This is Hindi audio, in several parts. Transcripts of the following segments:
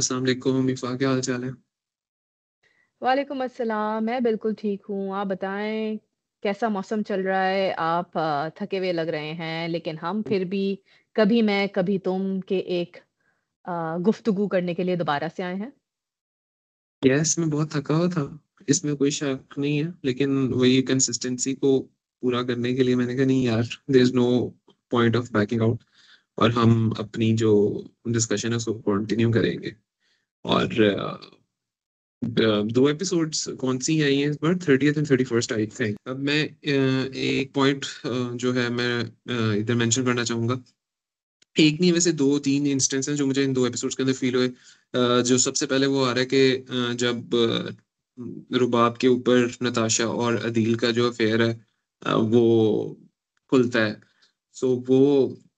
अस्सलाम वालेकुम इफा क्या है वालेकुम अस्सलाम मैं बिल्कुल ठीक हूँ आप बताएं कैसा मौसम चल रहा है आप थके हुए लग रहे हैं लेकिन हम हम्म। फिर भी कभी मैं कभी तुम के एक गुफ्तगू करने के लिए दोबारा से आए हैं यस मैं बहुत थका हुआ था इसमें कोई शक नहीं है लेकिन वही कंसिस्टेंसी को पूरा करने के लिए मैंने कहा नहीं यार there is no point of backing out और हम अपनी जो डिस्कशन है उसको कंटिन्यू करेंगे और दो एपिसोड्स कौन सी आई हैं इस बार thirtieth and thirty first I think अब मैं एक पॉइंट जो है मैं इधर मेंशन करना चाहूँगा एक नहीं वैसे दो तीन इंस्टेंस हैं जो मुझे इन दो एपिसोड्स के अंदर फील हुए जो सबसे पहले वो आ रहा है कि जब रुबाब के ऊपर नताशा और अदील का जो अफेयर है वो खुलता है सो so, वो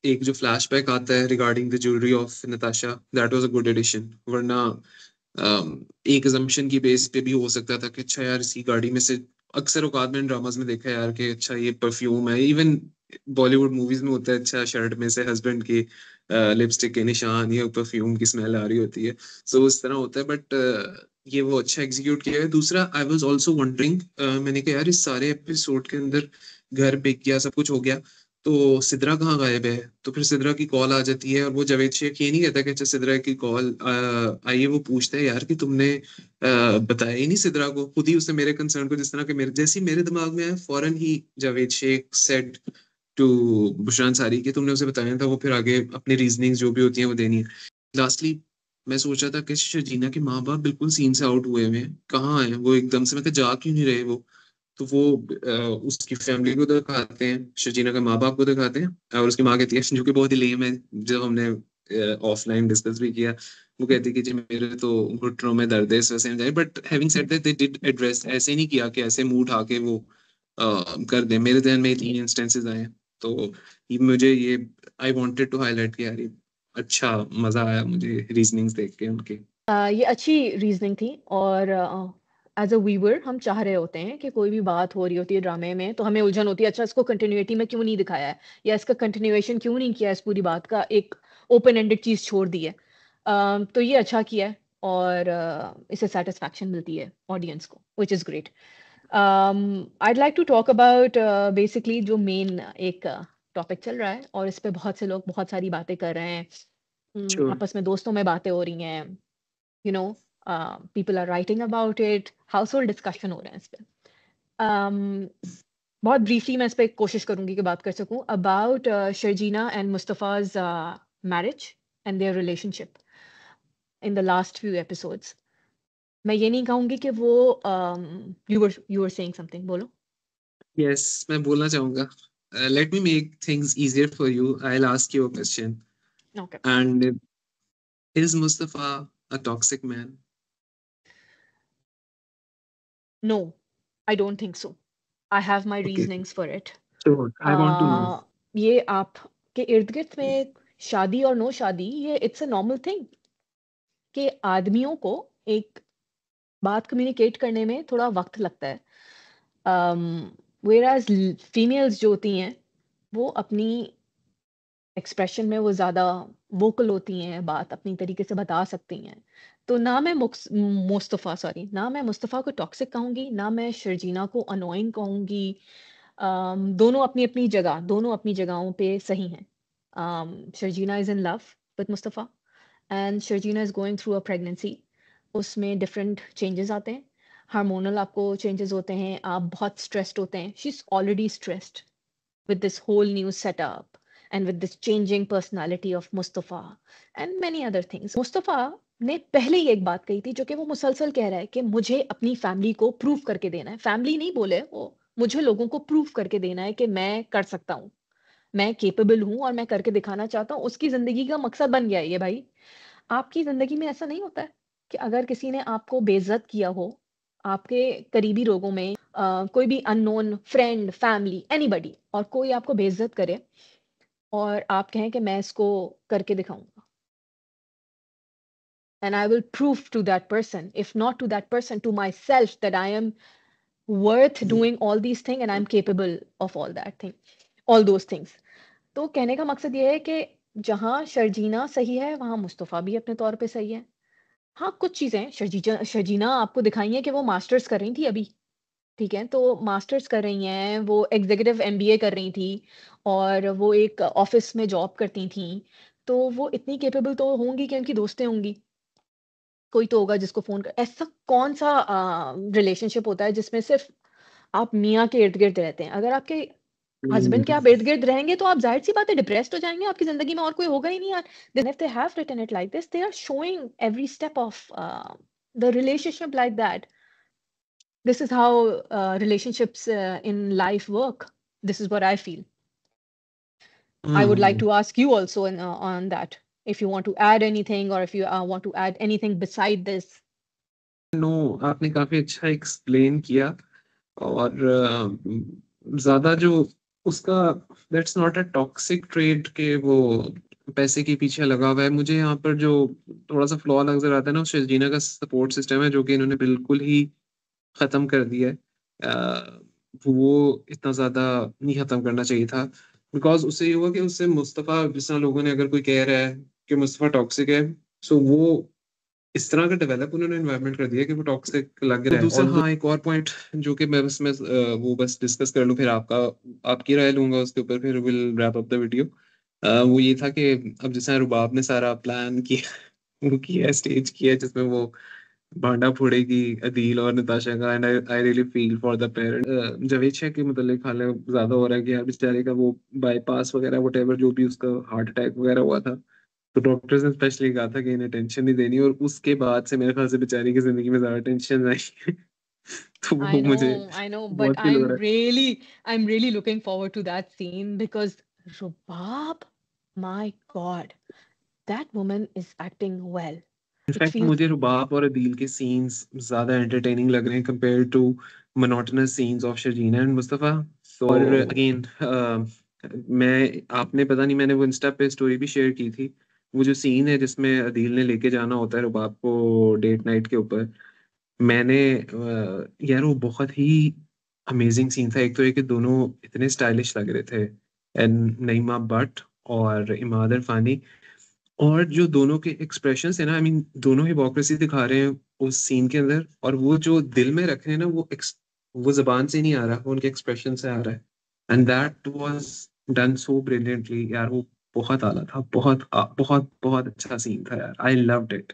एक जो फ्लैशबैक आता है regarding the jewellery of Natasha that was a good addition वरना um, एक जम्पशन की बेस पे भी हो सकता था कि अच्छा यार इसी गाड़ी में से अक्सर औकात में ड्रामाज में देखा यार कि अच्छा ये परफ्यूम है इवन बॉलीवुड मूवीज में होता है अच्छा शर्ट में से हस्बैंड की लिपस्टिक के निशान या परफ्यूम की स्मेल आ रही होती है सो so, उस तरह होता है बट uh, ये वो अच्छा एग्जीक्यूट किया है दूसरा आई वॉज ऑल्सो वंडरिंग मैंने कहा यार इस सारे एपिसोड के अंदर घर बिक किया सब कुछ हो गया तो सिद्रा कहाँ गायब है तो फिर सिद्रा की कॉल आ जाती है और वो जवेद शेख ये नहीं कहता कि अच्छा सिद्रा की कॉल आई है वो पूछता है यार कि तुमने बताया ही नहीं सिद्रा को खुद ही उसने मेरे कंसर्न को जिस तरह के मेरे जैसे मेरे दिमाग में आया फॉरन ही जावेद शेख सेट टू बुशरा सारी कि तुमने उसे बताया था वो फिर आगे अपनी रीजनिंग जो भी होती है वो देनी है लास्टली मैं सोचा था कि शजीना अच्छा के माँ बाप बिल्कुल सीन से आउट हुए हुए हैं कहाँ हैं वो एकदम से मैं जा क्यों नहीं रहे वो तो वो उसकी फैमिली को दिखाते हैं शजीना के माँ बाप को दिखाते हैं और उसकी माँ कहती है जो कि बहुत ही लेम है जब हमने ऑफलाइन डिस्कस भी किया वो कहती है कि जी मेरे तो घुटनों में दर्द है but having said that they did address ऐसे नहीं किया कि ऐसे मुंह उठा के वो आ, कर दे मेरे ध्यान में तीन इंस्टेंसेस आए तो ये मुझे ये आई वांटेड टू हाईलाइट कि यार अच्छा मजा आया मुझे रीजनिंग्स देख के उनके आ, ये अच्छी रीजनिंग थी और एज अ वीवर हम चाह रहे होते हैं कि कोई भी बात हो रही होती है ड्रामे में तो हमें उलझन होती है अच्छा इसको कंटिन्यूटी में क्यों नहीं दिखाया है या इसका कंटिन्यूएशन क्यों नहीं किया इस पूरी बात का एक ओपन एंडेड चीज़ छोड़ दी है uh, तो ये अच्छा किया है और uh, इससे सेटिस्फैक्शन मिलती है ऑडियंस को which is great I like to talk about basically जो मेन एक टॉपिक uh, चल रहा है और इस पर बहुत से लोग बहुत सारी बातें कर रहे हैं हम्म, आपस में दोस्तों में बातें हो रही हैं you know people are writing about it household discussion हो रहे हैं इस पर um, बहुत ब्रीफली मैं इस पर कोशिश करूंगी कि बात कर सकूं about Sharjeena and Mustafa's marriage and their relationship in the last few episodes मैं ये नहीं कहूंगी कि वो you were you were saying something बोलो यस मैं बोलना चाहूंगा let me make things easier for you I will ask you a question okay and is Mustafa a toxic man No, I don't think so. I have my okay. reasonings for it. Sure, I want to know. Uh, ये आपके इर्द गिर्द में शादी और नो शादी ये इट्स अ नॉर्मल थिंग कि आदमियों को एक बात कम्युनिकेट करने में थोड़ा वक्त लगता है वेर एज फीमेल्स जो होती हैं वो अपनी एक्सप्रेशन में वो ज़्यादा वोकल होती हैं बात अपनी तरीके से बता सकती हैं तो ना मैं मुस्तफ़ा सॉरी ना मैं मुस्तफ़ा को टॉक्सिक कहूँगी ना मैं शर्जीना को अनोइंग कहूँगी दोनों अपनी अपनी जगह दोनों अपनी जगहों पे सही हैं Sharjeena is in love with Mustafa and Sharjeena is going through a pregnancy उसमें डिफरेंट चेंजेस आते हैं हार्मोनल आपको चेंजेस होते हैं आप बहुत स्ट्रेस्ड होते हैं she is already stressed with this whole new setup and with this changing personality of Mustafa and many other things. Mustafa ने पहले ही एक बात कही थी जो कि वो मुसलसल कह रहा है कि मुझे अपनी फैमिली को प्रूव करके देना है फैमिली नहीं बोले वो मुझे लोगों को प्रूव करके देना है कि मैं कर सकता हूँ मैं केपेबल हूँ और मैं करके दिखाना चाहता हूँ उसकी जिंदगी का मकसद बन गया है ये भाई आपकी जिंदगी में ऐसा नहीं होता है कि अगर किसी ने आपको बेइज्जत किया हो आपके करीबी लोगों में आ, कोई भी अननोन फ्रेंड फैमिली एनीबडी और कोई आपको बेइज्जत करे और आप कहें कि मैं इसको करके दिखाऊं and I will prove to that person, if not to that person, to myself that I am worth hmm. doing all these things and I'm capable of all that thing, all those things. तो कहने का मकसद ये है कि जहाँ शर्जीना सही है वहाँ मुस्तफ़ा भी अपने तौर पे सही है हाँ कुछ चीज़ें शर्जीना शर्जीना आपको दिखाई हैं कि वो मास्टर्स कर रही थी अभी ठीक है तो मास्टर्स कर रही हैं वो एग्जीक्यूटिव एमबीए कर रही थी और वो एक ऑफिस में जॉब करती थी तो वो इतनी कैपेबल तो होंगी कि उनकी दोस्तें होंगी कोई तो होगा जिसको फोन कर ऐसा कौन सा रिलेशनशिप होता है जिसमें सिर्फ आप मियाँ के इर्द गिर्द रहते हैं अगर आपके हस्बैंड के आप हम्म। इर्द गिर्द रहेंगे तो आप जाहिर सी बात है डिप्रेस्ड हो जाएंगे आपकी जिंदगी में और कोई होगा ही नहीं यार have written it like this they are showing every step of the relationship like that this is how relationships in life work this is what I feel I would like to ask you also on that if you want to add anything or if you uh, want to add anything beside this no, आपने काफी अच्छा एक्सप्लेन किया और uh, ज्यादा जो उसका that's not a toxic trait के वो पैसे के पीछे लगा हुआ है मुझे यहाँ पर जो थोड़ा सा फ्लॉ नजर आता है ना शेजीना का सपोर्ट सिस्टम है जो कि इन्होंने बिल्कुल ही खत्म कर दिया है uh, वो इतना ज्यादा नहीं खत्म करना चाहिए था बिकॉज उससे ये हुआ कि उससे मुस्तफ़ा जिस लोगों ने अगर कोई कह रहा है कि मुस्तफ़ा टॉक्सिक है सो so वो इस तरह का डेवलप उन्होंने इन्वायरमेंट कर दिया कि वो टॉक्सिक लग रहा है दूसरा हाँ एक और पॉइंट जो कि मैं बस मैं वो बस डिस्कस कर लूँ फिर आपका आपकी राय लूंगा उसके ऊपर फिर will wrap up the video वो ये था कि अब जैसे रुबाब ने सारा प्लान किया वो किया स्टेज किया जिसमें वो भांडा फोड़ेगी अदील और नताशा का and I really feel for the parent Javed Sheikh के मतलब हाल ज़्यादा हो रहा है कि यार बेचारे का वो बाईपास वगैरह वट जो भी उसका हार्ट अटैक वगैरह हुआ था तो डॉक्टर्स ने स्पेशली कहा था कि इन्हें टेंशन नहीं देनी और उसके बाद से मेरे ख्याल से बेचारी की जिंदगी में ज्यादा टेंशन आई तो वो I know, मुझे I know but I am really I am really looking forward to that scene because Rubab my god that woman is acting well in fact मुझे रुबाब और अदील के सीन्स ज्यादा एंटरटेनिंग लग रहे हैं compare to monotonous scenes of Sharjeena and Mustafa और अगेन oh. uh, मैं आपने पता नहीं मैंने वो इंस्टा पे स्टोरी भी शेयर की थी वो जो सीन है जिसमें अदील ने लेके जाना होता है रुबाब को डेट नाइट के ऊपर मैंने यार वो बहुत ही अमेजिंग सीन था एक तो ये कि दोनों इतने स्टाइलिश लग रहे थे एंड नईमा बट और इमाद इरफानी और जो दोनों के एक्सप्रेशन है ना आई I मीन mean, दोनों हिपोक्रेसी दिखा रहे हैं उस सीन के अंदर और वो जो दिल में रख रहे हैं ना वो वो जबान से नहीं आ रहा वो उनके एक्सप्रेशन से आ रहा है and that was done so brilliantly यार वो बहुत आला था बहुत बहुत बहुत अच्छा सीन था यार आई लव्ड इट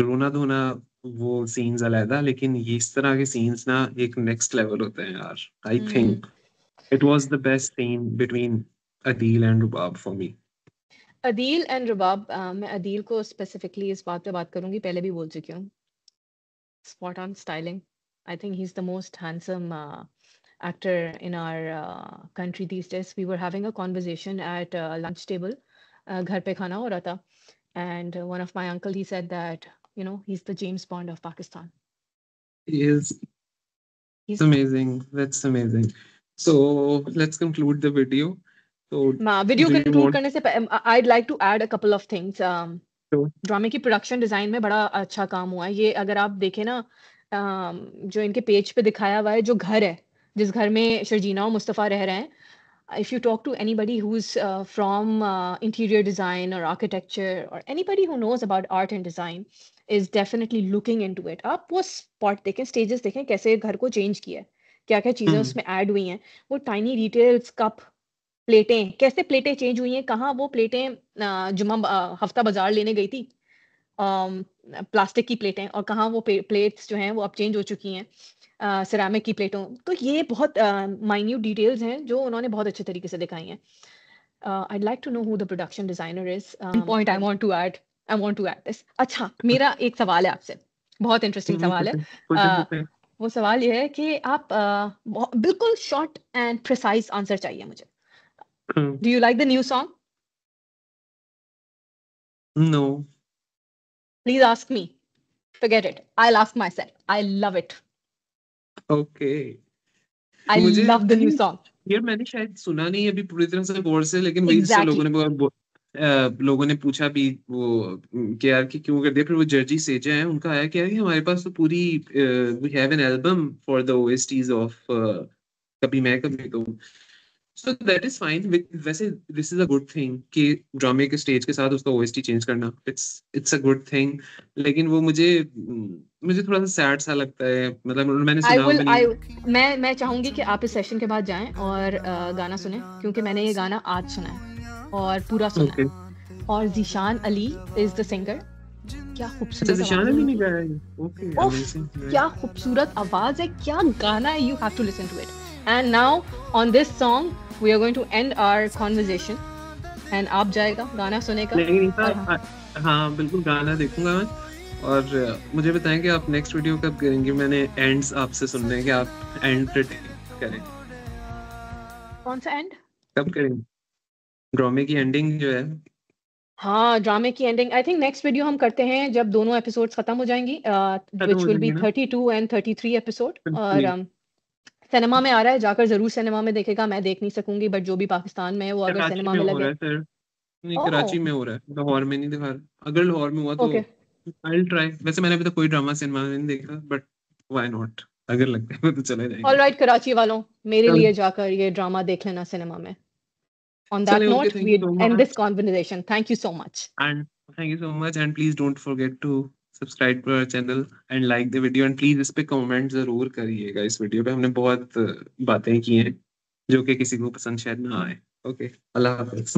रोना धोना वो सीन्स अलहदा लेकिन ये इस तरह के सीन्स ना एक नेक्स्ट लेवल होते हैं यार I think it was the best scene between Adeel and Rubab for me Adeel and Rubab मैं अदील को स्पेसिफिकली इस बात पे बात करूंगी पहले भी बोल चुकी हूं spot on styling I think he is the most handsome actor in our uh, country these days. We were having a conversation at a lunch table, uh, ghar pe khana ho raha and one of my uncle he said that you know he's the James Bond of Pakistan. He is. He's amazing. That's amazing. So let's conclude the video. So Ma, video conclude want... करने से I'd like to add a couple of things. Um, sure. ड्रामे की प्रोडक्शन डिजाइन में बड़ा अच्छा काम हुआ है ये अगर आप देखें ना um, जो इनके page पे दिखाया हुआ है जो घर है जिस घर में शर्जीना और मुस्तफ़ा रह रहे हैं if you talk to anybody who from interior design और आर्किटेक्चर और anybody who knows about art and design is definitely looking into it आप वो स्पॉट देखें स्टेजेस देखें कैसे घर को चेंज किया है क्या क्या चीज़ें हम्म। उसमें ऐड हुई हैं वो टाइनी डिटेल्स कप प्लेटें कैसे प्लेटें चेंज हुई हैं कहाँ वो प्लेटें uh, जुम्मा uh, हफ्ता बाजार लेने गई थी प्लास्टिक um, की प्लेटें और कहाँ वो प्लेट्स जो हैं वो अब चेंज हो चुकी हैं सिरामिक की प्लेटों तो ये बहुत माइन्यूट डिटेल्स हैं जो उन्होंने बहुत अच्छे तरीके से दिखाई हैं I like to know who the production designer is point I want to add I want to add this अच्छा मेरा एक सवाल है आपसे बहुत इंटरेस्टिंग हम्म, सवाल है वो सवाल ये है कि आप बिल्कुल शॉर्ट एंड प्रिसाइज आंसर चाहिए मुझे do you like the new song no please ask me forget it i'll ask myself i love it okay I love the new song यार मैंने शायद सुना नहीं अभी पूरी तरह से गौर से लेकिन वही exactly. लोगों ने आ, लोगों ने पूछा भी वो के यार कि क्यों कर दिया फिर वो जर्जी सेजा हैं उनका आया कि यार हमारे पास तो पूरी we have an album for the OSTs of कभी मैं कभी तुम तो, सो दैट इज फाइन वैसे this is a good thing कि ड्रामे के स्टेज के साथ उसका ओएसटी चेंज करना it's it's a good thing लेकिन वो मुझे मुझे थोड़ा सा सैड सा लगता है मतलब मैंने सुना भी नहीं I, मैं मैं चाहूंगी कि आप इस सेशन के बाद जाएं और आ, गाना सुनें क्योंकि मैंने ये गाना आज सुना है और पूरा सुना okay. अच्छा, है और Zeeshan Ali is the singer क्या खूबसूरत जीशान अली ने गाया है ओके क्या खूबसूरत आवाज है क्या गाना है you have to listen to it and now on this song we are going to end our conversation एंड आप जाएगा गाना सुनेगा लेकिन हाँ।, हाँ, हाँ बिल्कुल गाना देखूंगा मैं और मुझे बताएं कि आप नेक्स्ट वीडियो कब करेंगे मैंने एंड्स आपसे सुनने हैं कि आप एंड पे करें कौन सा एंड कब करेंगे ड्रामे की एंडिंग जो है हाँ ड्रामे की ending I think next video हम करते हैं जब दोनों एपिसोड्स खत्म हो जाएंगी which will be thirty two and thirty three episode और um, सिनेमा में आ रहा है जाकर जरूर सिनेमा में देखेगा मैं देख नहीं सकूंगी बट जो भी पाकिस्तान में है वो अगर सिनेमा में लगे नहीं कराची में हो रहा है लाहौर तो में नहीं दिखा रहा अगर लाहौर में हुआ तो आई विल ट्राई वैसे मैंने अभी तक कोई ड्रामा सिनेमा में नहीं देखा बट व्हाई नॉट अगर लगता है तो चले जाएंगे ऑलराइट कराची वालों मेरे लिए जाकर ये ड्रामा देख लेना सिनेमा में on that Chale, we okay, we so end this conversation thank you so much and thank you so much and please don't forget to subscribe to our channel and like the video and please इस पे कमेंट जरूर करिएगा इस वीडियो पे हमने बहुत बातें की हैं जो कि किसी को पसंद शायद ना आए ओके अल्लाह हाफिज़